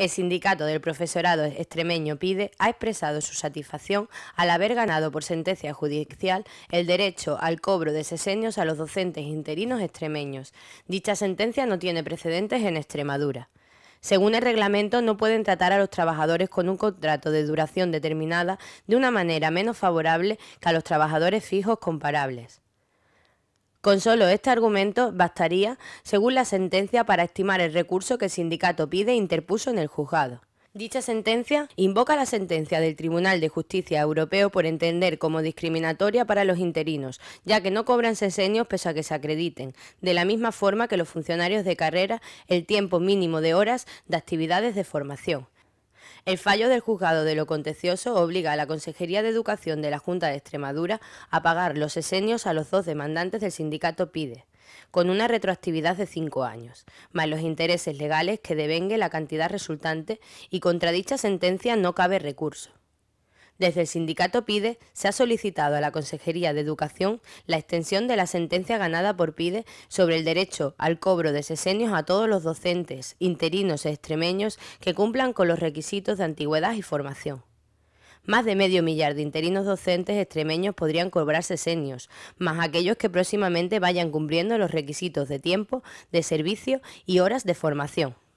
El sindicato del profesorado extremeño PIDE ha expresado su satisfacción al haber ganado por sentencia judicial el derecho al cobro de sesenios a los docentes interinos extremeños. Dicha sentencia no tiene precedentes en Extremadura. Según el reglamento, no pueden tratar a los trabajadores con un contrato de duración determinada de una manera menos favorable que a los trabajadores fijos comparables. Con solo este argumento bastaría, según la sentencia, para estimar el recurso que el sindicato pide e interpuso en el juzgado. Dicha sentencia invoca la sentencia del Tribunal de Justicia Europeo por entender como discriminatoria para los interinos, ya que no cobran sesenios pese a que se acrediten, de la misma forma que los funcionarios de carrera, el tiempo mínimo de horas de actividades de formación. El fallo del juzgado de lo contencioso obliga a la Consejería de Educación de la Junta de Extremadura a pagar los esenios a los dos demandantes del sindicato PIDE, con una retroactividad de cinco años, más los intereses legales que devengue la cantidad resultante y contra dicha sentencia no cabe recurso. Desde el sindicato PIDE se ha solicitado a la Consejería de Educación la extensión de la sentencia ganada por PIDE sobre el derecho al cobro de sesenios a todos los docentes, interinos y e extremeños que cumplan con los requisitos de antigüedad y formación. Más de medio millar de interinos docentes extremeños podrían cobrar sesenios, más aquellos que próximamente vayan cumpliendo los requisitos de tiempo, de servicio y horas de formación.